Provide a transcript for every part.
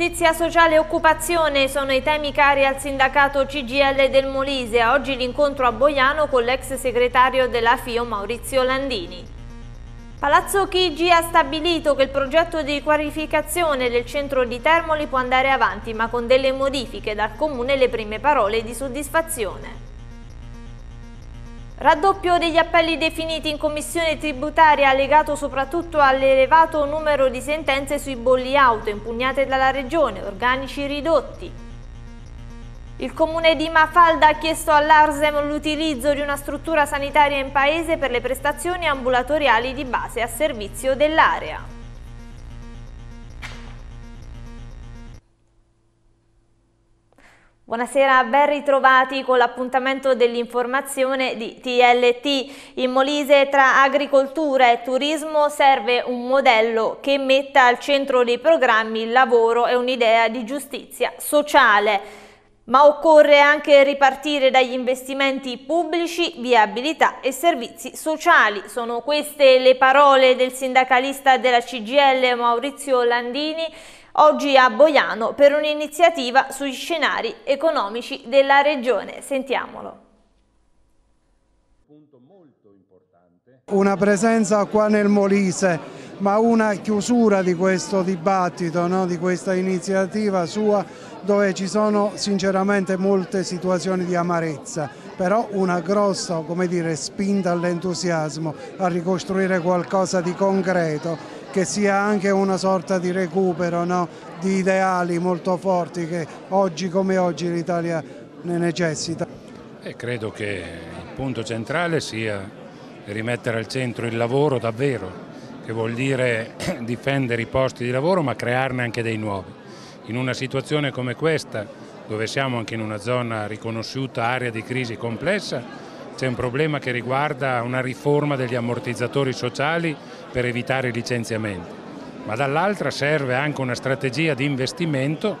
Giustizia sociale e occupazione sono i temi cari al sindacato CGL del Molise. Oggi l'incontro a Boiano con l'ex segretario della FIO Maurizio Landini. Palazzo Chigi ha stabilito che il progetto di qualificazione del centro di Termoli può andare avanti ma con delle modifiche dal comune le prime parole di soddisfazione. Raddoppio degli appelli definiti in commissione tributaria legato soprattutto all'elevato numero di sentenze sui bolli auto impugnate dalla Regione, organici ridotti. Il comune di Mafalda ha chiesto all'Arsem l'utilizzo di una struttura sanitaria in paese per le prestazioni ambulatoriali di base a servizio dell'area. Buonasera, ben ritrovati con l'appuntamento dell'informazione di TLT. In Molise tra agricoltura e turismo serve un modello che metta al centro dei programmi il lavoro e un'idea di giustizia sociale. Ma occorre anche ripartire dagli investimenti pubblici, viabilità e servizi sociali. Sono queste le parole del sindacalista della CGL Maurizio Landini oggi a Boiano per un'iniziativa sui scenari economici della regione. Sentiamolo. Una presenza qua nel Molise, ma una chiusura di questo dibattito, no? di questa iniziativa sua dove ci sono sinceramente molte situazioni di amarezza, però una grossa dire, spinta all'entusiasmo a ricostruire qualcosa di concreto che sia anche una sorta di recupero no? di ideali molto forti che oggi come oggi l'Italia ne necessita. E credo che il punto centrale sia rimettere al centro il lavoro davvero, che vuol dire difendere i posti di lavoro ma crearne anche dei nuovi. In una situazione come questa, dove siamo anche in una zona riconosciuta area di crisi complessa, c'è un problema che riguarda una riforma degli ammortizzatori sociali per evitare i licenziamenti, ma dall'altra serve anche una strategia di investimento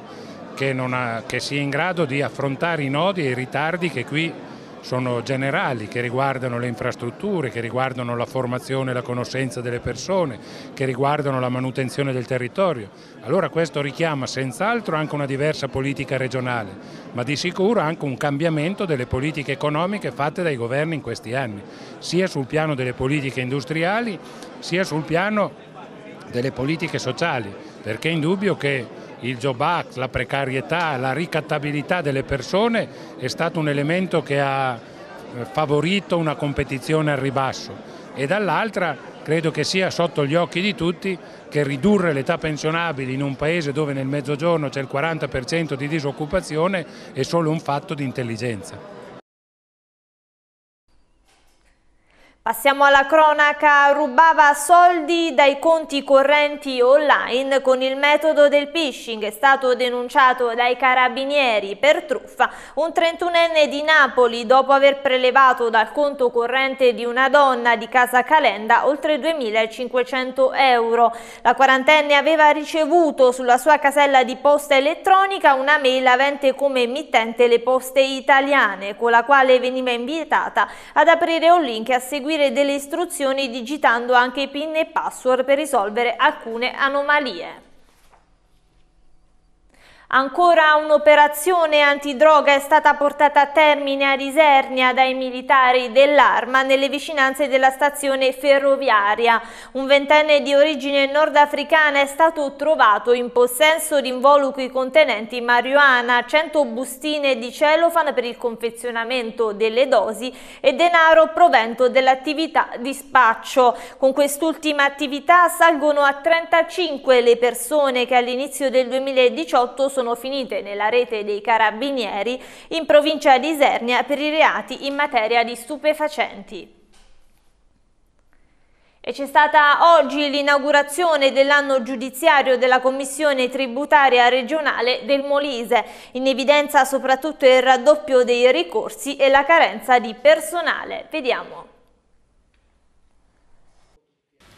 che, ha, che sia in grado di affrontare i nodi e i ritardi che qui sono generali, che riguardano le infrastrutture, che riguardano la formazione e la conoscenza delle persone, che riguardano la manutenzione del territorio. Allora questo richiama senz'altro anche una diversa politica regionale, ma di sicuro anche un cambiamento delle politiche economiche fatte dai governi in questi anni, sia sul piano delle politiche industriali, sia sul piano delle politiche sociali, perché è indubbio che il job act, la precarietà, la ricattabilità delle persone è stato un elemento che ha eh, favorito una competizione al ribasso e dall'altra credo che sia sotto gli occhi di tutti che ridurre l'età pensionabile in un paese dove nel mezzogiorno c'è il 40% di disoccupazione è solo un fatto di intelligenza. Passiamo alla cronaca, rubava soldi dai conti correnti online con il metodo del phishing, è stato denunciato dai carabinieri per truffa. Un 31enne di Napoli, dopo aver prelevato dal conto corrente di una donna di casa Calenda oltre 2.500 euro. La quarantenne aveva ricevuto sulla sua casella di posta elettronica una mail avente come emittente le poste italiane, con la quale veniva invitata ad aprire un link e a seguire seguire delle istruzioni digitando anche i PIN e password per risolvere alcune anomalie. Ancora un'operazione antidroga è stata portata a termine a Isernia dai militari dell'Arma nelle vicinanze della stazione ferroviaria. Un ventenne di origine nordafricana è stato trovato in possesso di involucri contenenti marijuana, 100 bustine di celofan per il confezionamento delle dosi e denaro provento dell'attività di spaccio. Con quest'ultima attività salgono a 35 le persone che all'inizio del 2018 sono sono finite nella rete dei carabinieri in provincia di Isernia per i reati in materia di stupefacenti. E c'è stata oggi l'inaugurazione dell'anno giudiziario della Commissione Tributaria Regionale del Molise, in evidenza soprattutto il raddoppio dei ricorsi e la carenza di personale. Vediamo.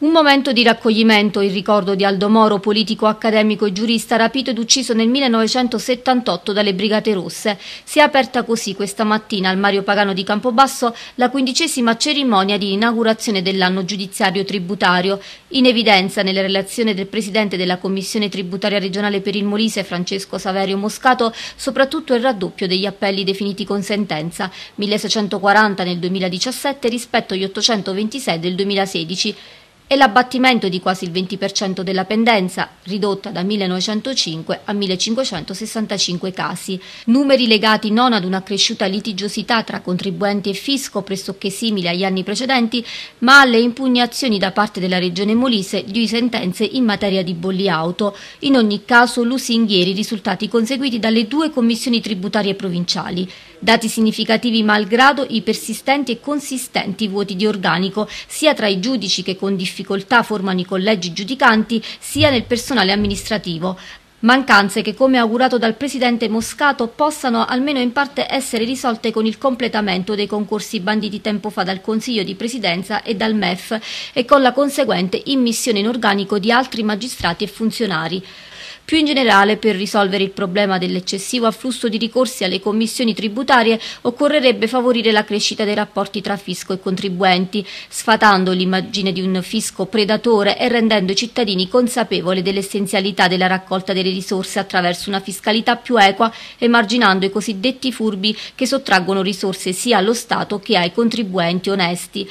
Un momento di raccoglimento in ricordo di Aldo Moro, politico, accademico e giurista rapito ed ucciso nel 1978 dalle Brigate Rosse. Si è aperta così questa mattina al Mario Pagano di Campobasso la quindicesima cerimonia di inaugurazione dell'anno giudiziario tributario. In evidenza nella relazione del Presidente della Commissione Tributaria Regionale per il Molise, Francesco Saverio Moscato, soprattutto il raddoppio degli appelli definiti con sentenza 1640 nel 2017 rispetto agli 826 del 2016 e l'abbattimento di quasi il 20% della pendenza, ridotta da 1905 a 1565 casi, numeri legati non ad una cresciuta litigiosità tra contribuenti e fisco pressoché simile agli anni precedenti, ma alle impugnazioni da parte della Regione Molise di sentenze in materia di bolli auto, in ogni caso lusinghieri risultati conseguiti dalle due commissioni tributarie provinciali. Dati significativi malgrado i persistenti e consistenti vuoti di organico, sia tra i giudici che con difficoltà difficoltà formano i collegi giudicanti sia nel personale amministrativo, Mancanze che, come augurato dal presidente Moscato, possano almeno in parte essere risolte con il completamento dei concorsi banditi tempo fa dal Consiglio di Presidenza e dal MEF e con la conseguente immissione in organico di altri magistrati e funzionari. Più in generale, per risolvere il problema dell'eccessivo afflusso di ricorsi alle commissioni tributarie, occorrerebbe favorire la crescita dei rapporti tra fisco e contribuenti, sfatando l'immagine di un fisco predatore e rendendo i cittadini consapevoli dell'essenzialità della raccolta delle risorse attraverso una fiscalità più equa, emarginando i cosiddetti furbi che sottraggono risorse sia allo Stato che ai contribuenti onesti.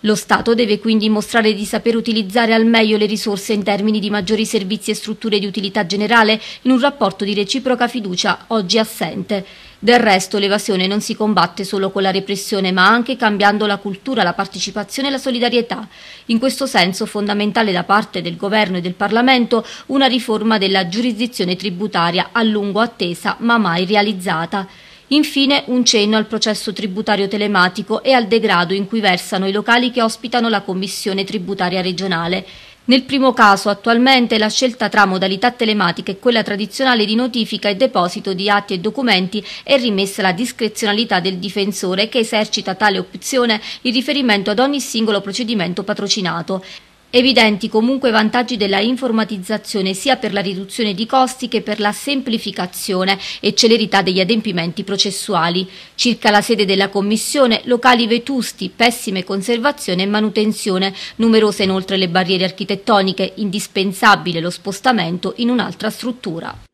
Lo Stato deve quindi mostrare di saper utilizzare al meglio le risorse in termini di maggiori servizi e strutture di utilità generale in un rapporto di reciproca fiducia oggi assente. Del resto l'evasione non si combatte solo con la repressione ma anche cambiando la cultura, la partecipazione e la solidarietà. In questo senso fondamentale da parte del Governo e del Parlamento una riforma della giurisdizione tributaria a lungo attesa ma mai realizzata. Infine un cenno al processo tributario telematico e al degrado in cui versano i locali che ospitano la Commissione tributaria regionale. Nel primo caso attualmente la scelta tra modalità telematica e quella tradizionale di notifica e deposito di atti e documenti è rimessa alla discrezionalità del difensore che esercita tale opzione in riferimento ad ogni singolo procedimento patrocinato. Evidenti comunque i vantaggi della informatizzazione sia per la riduzione di costi che per la semplificazione e celerità degli adempimenti processuali. Circa la sede della Commissione, locali vetusti, pessime conservazione e manutenzione, numerose inoltre le barriere architettoniche, indispensabile lo spostamento in un'altra struttura.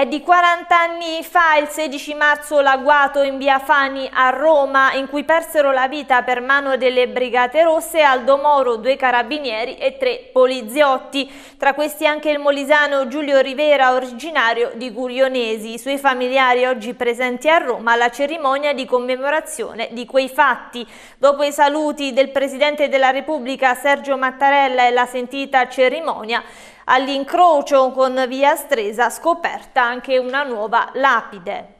È di 40 anni fa, il 16 marzo, l'agguato in via Fani a Roma, in cui persero la vita per mano delle Brigate Rosse Aldo Moro, due carabinieri e tre poliziotti. Tra questi anche il molisano Giulio Rivera, originario di Gurionesi. I suoi familiari oggi presenti a Roma alla cerimonia di commemorazione di quei fatti. Dopo i saluti del Presidente della Repubblica Sergio Mattarella e la sentita cerimonia, All'incrocio con via Stresa scoperta anche una nuova lapide.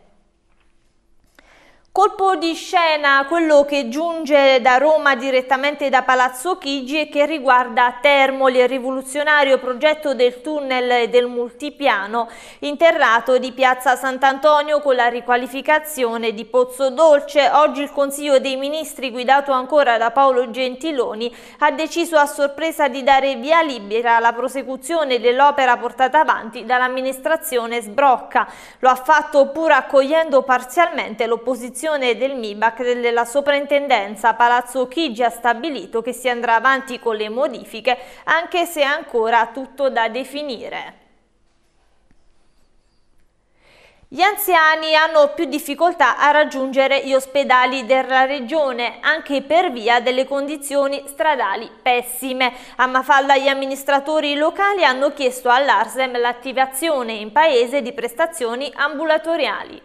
Colpo di scena, quello che giunge da Roma direttamente da Palazzo Chigi e che riguarda Termoli, il rivoluzionario progetto del tunnel del multipiano interrato di Piazza Sant'Antonio con la riqualificazione di Pozzo Dolce. Oggi il Consiglio dei Ministri, guidato ancora da Paolo Gentiloni, ha deciso a sorpresa di dare via libera alla prosecuzione dell'opera portata avanti dall'amministrazione Sbrocca. Lo ha fatto pur accogliendo parzialmente l'opposizione riunificazione del MIBAC della soprintendenza Palazzo Chigi ha stabilito che si andrà avanti con le modifiche anche se ancora tutto da definire. Gli anziani hanno più difficoltà a raggiungere gli ospedali della regione, anche per via delle condizioni stradali pessime. A Mafalda gli amministratori locali hanno chiesto all'Arsem l'attivazione in paese di prestazioni ambulatoriali.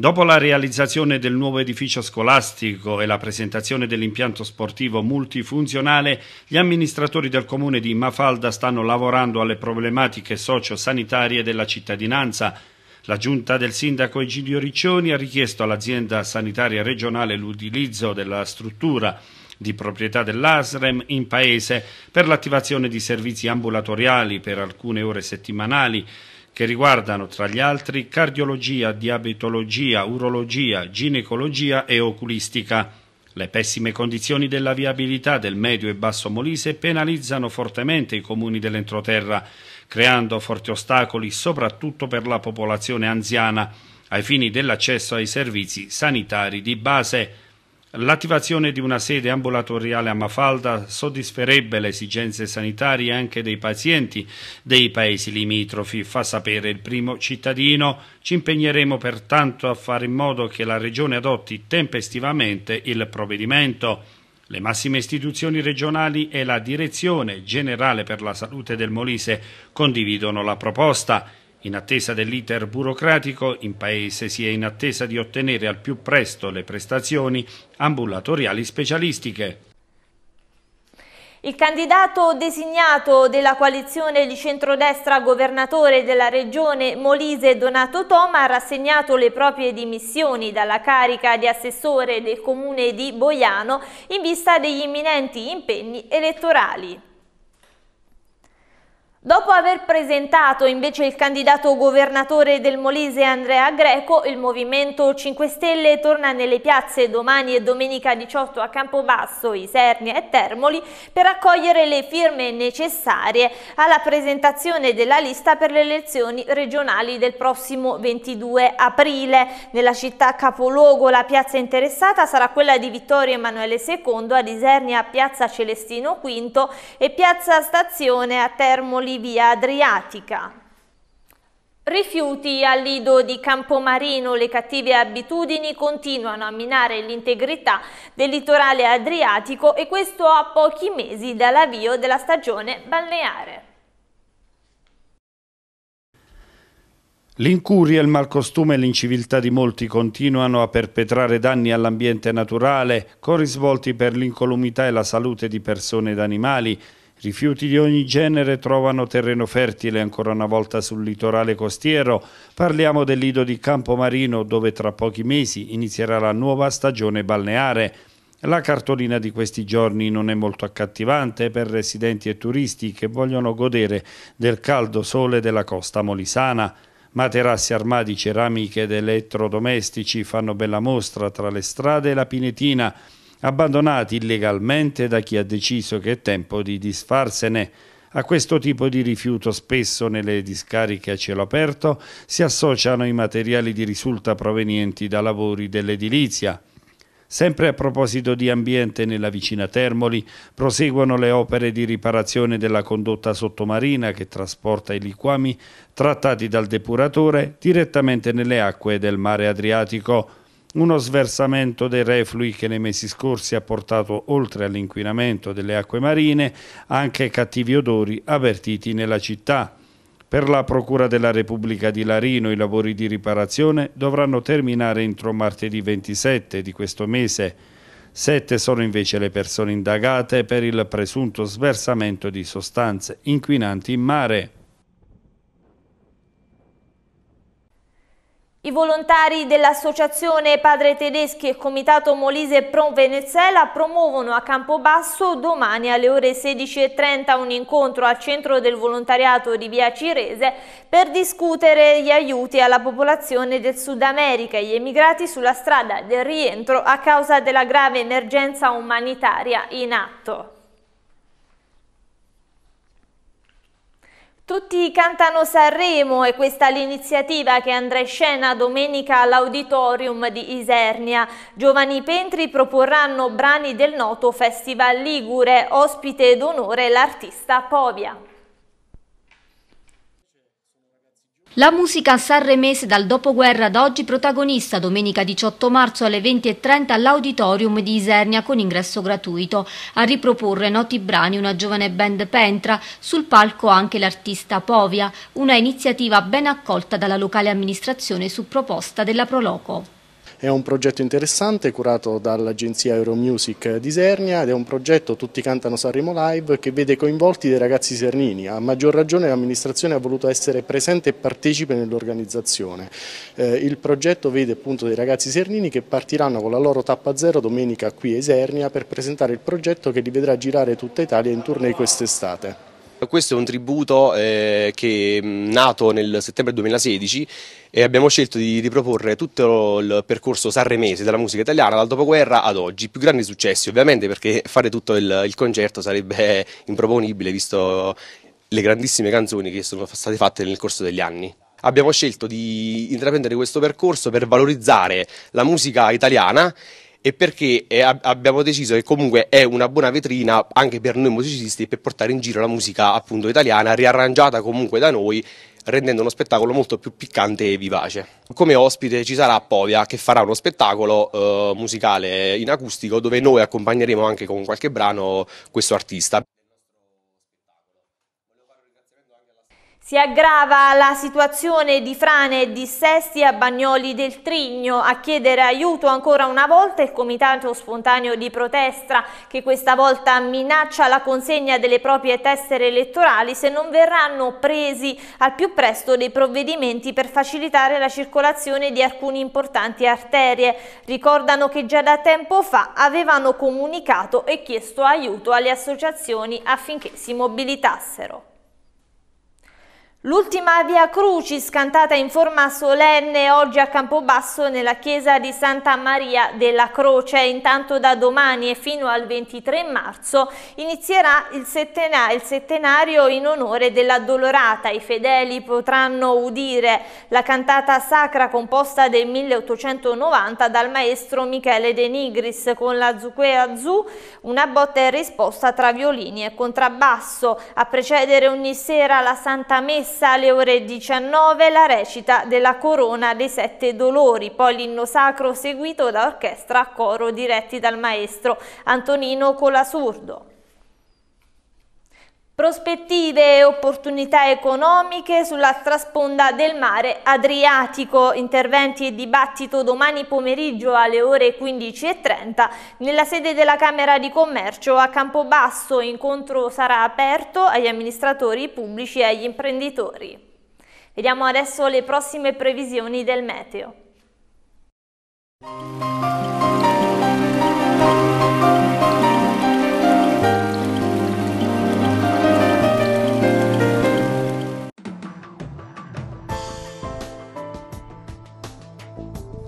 Dopo la realizzazione del nuovo edificio scolastico e la presentazione dell'impianto sportivo multifunzionale, gli amministratori del comune di Mafalda stanno lavorando alle problematiche socio-sanitarie della cittadinanza. La giunta del sindaco Egidio Riccioni ha richiesto all'azienda sanitaria regionale l'utilizzo della struttura di proprietà dell'ASREM in paese per l'attivazione di servizi ambulatoriali per alcune ore settimanali che riguardano tra gli altri cardiologia, diabetologia, urologia, ginecologia e oculistica. Le pessime condizioni della viabilità del medio e basso Molise penalizzano fortemente i comuni dell'entroterra, creando forti ostacoli soprattutto per la popolazione anziana, ai fini dell'accesso ai servizi sanitari di base. L'attivazione di una sede ambulatoriale a Mafalda soddisferebbe le esigenze sanitarie anche dei pazienti dei paesi limitrofi, fa sapere il primo cittadino. Ci impegneremo pertanto a fare in modo che la Regione adotti tempestivamente il provvedimento. Le massime istituzioni regionali e la Direzione Generale per la Salute del Molise condividono la proposta. In attesa dell'iter burocratico, in Paese si è in attesa di ottenere al più presto le prestazioni ambulatoriali specialistiche. Il candidato designato della coalizione di centrodestra governatore della regione Molise Donato Toma ha rassegnato le proprie dimissioni dalla carica di assessore del comune di Boiano in vista degli imminenti impegni elettorali. Dopo aver presentato invece il candidato governatore del Molise Andrea Greco, il Movimento 5 Stelle torna nelle piazze domani e domenica 18 a Campobasso, Isernia e Termoli per accogliere le firme necessarie alla presentazione della lista per le elezioni regionali del prossimo 22 aprile. Nella città capoluogo la piazza interessata sarà quella di Vittorio Emanuele II, ad Isernia piazza Celestino V e piazza Stazione a Termoli agricoli via Adriatica. Rifiuti al lido di Campomarino, le cattive abitudini continuano a minare l'integrità del litorale adriatico e questo a pochi mesi dall'avvio della stagione balneare. L'incuria, il malcostume e l'inciviltà di molti continuano a perpetrare danni all'ambiente naturale, con risvolti per l'incolumità e la salute di persone ed animali. Rifiuti di ogni genere trovano terreno fertile ancora una volta sul litorale costiero. Parliamo del lido di Campomarino dove tra pochi mesi inizierà la nuova stagione balneare. La cartolina di questi giorni non è molto accattivante per residenti e turisti che vogliono godere del caldo sole della costa molisana. Materassi armati, ceramiche ed elettrodomestici fanno bella mostra tra le strade e la Pinetina abbandonati illegalmente da chi ha deciso che è tempo di disfarsene. A questo tipo di rifiuto spesso nelle discariche a cielo aperto si associano i materiali di risulta provenienti da lavori dell'edilizia. Sempre a proposito di ambiente nella vicina Termoli, proseguono le opere di riparazione della condotta sottomarina che trasporta i liquami trattati dal depuratore direttamente nelle acque del mare Adriatico. Uno sversamento dei reflui che nei mesi scorsi ha portato, oltre all'inquinamento delle acque marine, anche cattivi odori avvertiti nella città. Per la Procura della Repubblica di Larino i lavori di riparazione dovranno terminare entro martedì 27 di questo mese. Sette sono invece le persone indagate per il presunto sversamento di sostanze inquinanti in mare. I volontari dell'Associazione Padre Tedeschi e Comitato Molise Pro Venezuela promuovono a Campobasso domani alle ore 16.30 un incontro al centro del volontariato di Via Cirese per discutere gli aiuti alla popolazione del Sud America e gli emigrati sulla strada del rientro a causa della grave emergenza umanitaria in atto. Tutti cantano Sanremo e questa è l'iniziativa che andrà in scena domenica all'Auditorium di Isernia. Giovani Pentri proporranno brani del noto Festival Ligure, ospite d'onore l'artista Povia. La musica sanremese dal dopoguerra ad oggi protagonista domenica 18 marzo alle 20.30 all'Auditorium di Isernia con ingresso gratuito. A riproporre noti brani una giovane band Pentra, sul palco anche l'artista Povia, una iniziativa ben accolta dalla locale amministrazione su proposta della Proloco. È un progetto interessante curato dall'agenzia Euromusic di Sernia ed è un progetto Tutti cantano Sanremo Live che vede coinvolti dei ragazzi sernini. A maggior ragione l'amministrazione ha voluto essere presente e partecipe nell'organizzazione. Eh, il progetto vede appunto dei ragazzi sernini che partiranno con la loro tappa zero domenica qui a Isernia per presentare il progetto che li vedrà girare tutta Italia in tournée quest'estate. Questo è un tributo eh, che è nato nel settembre 2016 e abbiamo scelto di riproporre tutto il percorso sanremese della musica italiana dal dopoguerra ad oggi, più grandi successi ovviamente perché fare tutto il, il concerto sarebbe improponibile visto le grandissime canzoni che sono state fatte nel corso degli anni abbiamo scelto di intraprendere questo percorso per valorizzare la musica italiana e perché eh, abbiamo deciso che comunque è una buona vetrina anche per noi musicisti per portare in giro la musica appunto italiana riarrangiata comunque da noi rendendo uno spettacolo molto più piccante e vivace. Come ospite ci sarà Povia che farà uno spettacolo eh, musicale in acustico dove noi accompagneremo anche con qualche brano questo artista. Si aggrava la situazione di frane e dissesti a Bagnoli del Trigno. A chiedere aiuto ancora una volta il Comitato Spontaneo di Protesta che questa volta minaccia la consegna delle proprie tessere elettorali se non verranno presi al più presto dei provvedimenti per facilitare la circolazione di alcune importanti arterie. Ricordano che già da tempo fa avevano comunicato e chiesto aiuto alle associazioni affinché si mobilitassero. L'ultima via Crucis cantata in forma solenne oggi a Campobasso nella chiesa di Santa Maria della Croce. Intanto da domani e fino al 23 marzo inizierà il, settena il settenario in onore dell'addolorata. I fedeli potranno udire la cantata sacra composta del 1890 dal maestro Michele De Nigris con la Zuquea Zu, una botta e risposta tra violini e contrabbasso. A precedere ogni sera la Santa Messa messa alle ore 19 la recita della Corona dei Sette Dolori, poi l'inno sacro seguito da orchestra a coro diretti dal maestro Antonino Colasurdo prospettive e opportunità economiche sulla trasponda del mare Adriatico, interventi e dibattito domani pomeriggio alle ore 15.30 nella sede della Camera di Commercio a Campobasso, incontro sarà aperto agli amministratori pubblici e agli imprenditori. Vediamo adesso le prossime previsioni del meteo.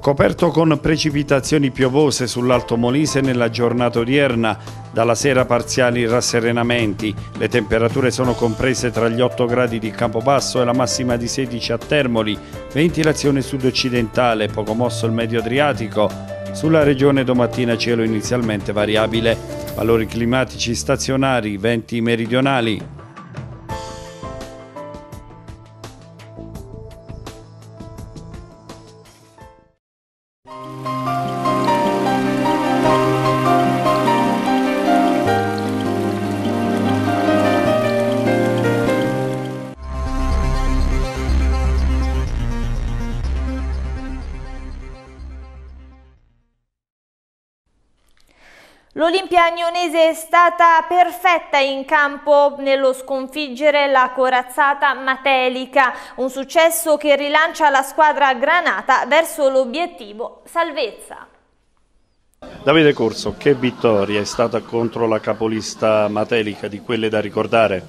Coperto con precipitazioni piovose sull'Alto Molise nella giornata odierna, dalla sera parziali rasserenamenti. Le temperature sono comprese tra gli 8 gradi di Campobasso e la massima di 16 a Termoli, ventilazione sud-occidentale, poco mosso il medio Adriatico. Sulla regione domattina cielo inizialmente variabile, valori climatici stazionari, venti meridionali. Agnonese è stata perfetta in campo nello sconfiggere la corazzata Matelica, un successo che rilancia la squadra granata verso l'obiettivo salvezza. Davide Corso, che vittoria è stata contro la capolista Matelica, di quelle da ricordare?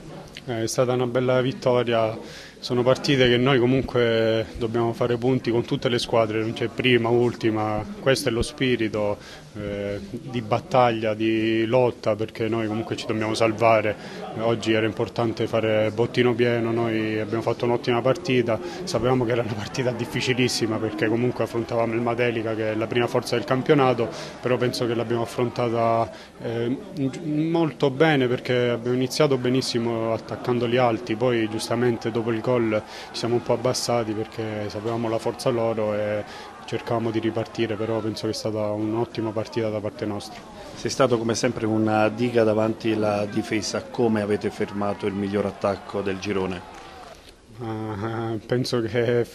Eh, è stata una bella vittoria sono partite che noi comunque dobbiamo fare punti con tutte le squadre, non c'è prima, ultima, questo è lo spirito eh, di battaglia, di lotta perché noi comunque ci dobbiamo salvare, oggi era importante fare bottino pieno, noi abbiamo fatto un'ottima partita, sapevamo che era una partita difficilissima perché comunque affrontavamo il Matelica che è la prima forza del campionato, però penso che l'abbiamo affrontata eh, molto bene perché abbiamo iniziato benissimo attaccando gli alti, poi giustamente dopo il gol gol ci siamo un po' abbassati perché sapevamo la forza loro e cercavamo di ripartire, però penso che sia stata un'ottima partita da parte nostra. Sei stato come sempre una diga davanti alla difesa, come avete fermato il miglior attacco del girone? Uh, penso che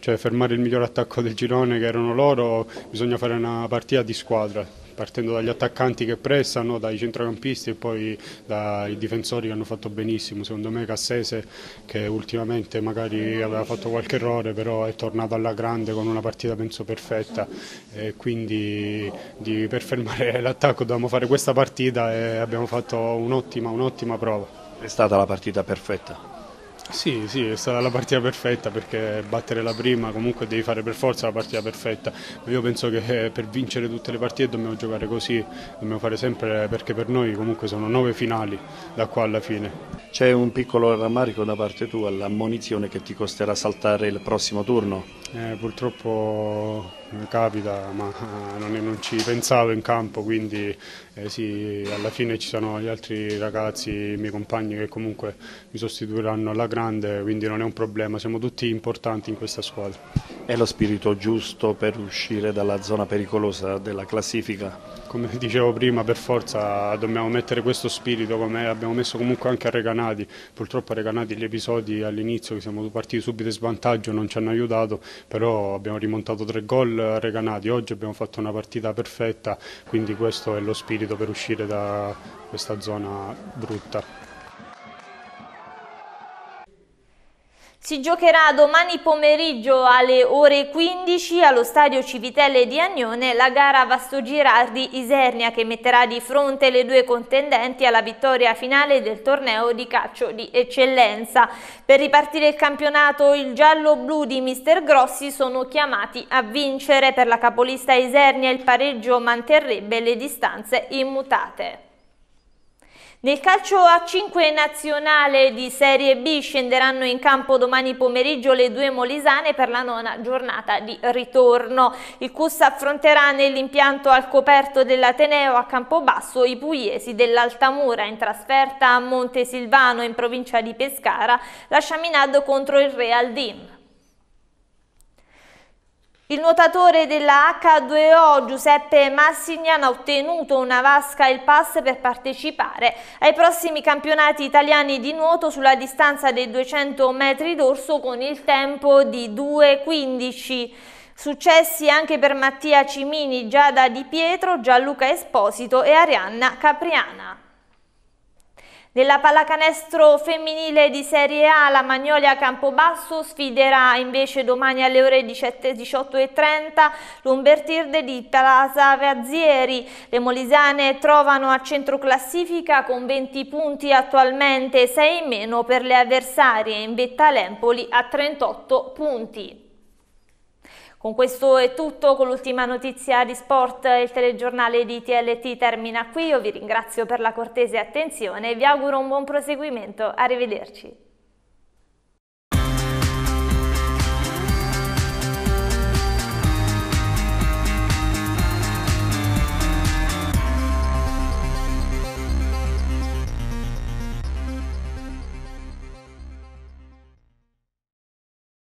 cioè, fermare il miglior attacco del girone che erano loro bisogna fare una partita di squadra, partendo dagli attaccanti che prestano, dai centrocampisti e poi dai difensori che hanno fatto benissimo, secondo me Cassese che ultimamente magari aveva fatto qualche errore però è tornato alla grande con una partita penso perfetta e quindi di, per fermare l'attacco dobbiamo fare questa partita e abbiamo fatto un'ottima un prova. È stata la partita perfetta? Sì, sì, è stata la partita perfetta perché battere la prima comunque devi fare per forza la partita perfetta. Io penso che eh, per vincere tutte le partite dobbiamo giocare così, dobbiamo fare sempre perché per noi comunque sono nove finali da qua alla fine. C'è un piccolo rammarico da parte tua, l'ammonizione che ti costerà saltare il prossimo turno? Eh, purtroppo eh, capita, ma non, non, ci pensavo in campo, quindi eh, sì, alla fine ci sono gli altri ragazzi, i miei compagni che comunque mi sostituiranno alla grande, quindi non è un problema, siamo tutti importanti in questa squadra. È lo spirito giusto per uscire dalla zona pericolosa della classifica? come dicevo prima, per forza dobbiamo mettere questo spirito come abbiamo messo comunque anche a Recanati. Purtroppo a Recanati gli episodi all'inizio che siamo partiti subito in svantaggio non ci hanno aiutato, però abbiamo rimontato tre gol a Recanati. Oggi abbiamo fatto una partita perfetta, quindi questo è lo spirito per uscire da questa zona brutta. Si giocherà domani pomeriggio alle ore 15 allo stadio Civitelle di Agnone la gara Vasto Girardi Isernia che metterà di fronte le due contendenti alla vittoria finale del torneo di calcio di eccellenza. Per ripartire il campionato il giallo-blu di Mister Grossi sono chiamati a vincere. Per la capolista Isernia il pareggio manterrebbe le distanze immutate. Nel calcio a 5 nazionale di Serie B scenderanno in campo domani pomeriggio le due molisane per la nona giornata di ritorno. Il CUS affronterà nell'impianto al coperto dell'Ateneo a Campobasso i pugliesi dell'Altamura in trasferta a Montesilvano in provincia di Pescara, la Chaminade contro il Real Dim. Il nuotatore della H2O Giuseppe Massignano ha ottenuto una vasca e il pass per partecipare ai prossimi campionati italiani di nuoto sulla distanza dei 200 metri d'orso con il tempo di 2.15. Successi anche per Mattia Cimini, Giada Di Pietro, Gianluca Esposito e Arianna Capriana. Nella pallacanestro femminile di Serie A la Magnolia Campobasso sfiderà invece domani alle ore 18.30 l'Umbertirde di Plaza Vazzieri. Le molisane trovano a centro classifica con 20 punti attualmente, 6 in meno per le avversarie in Vetta Lempoli a 38 punti. Con questo è tutto, con l'ultima notizia di sport il telegiornale di TLT termina qui, io vi ringrazio per la cortese attenzione e vi auguro un buon proseguimento, arrivederci.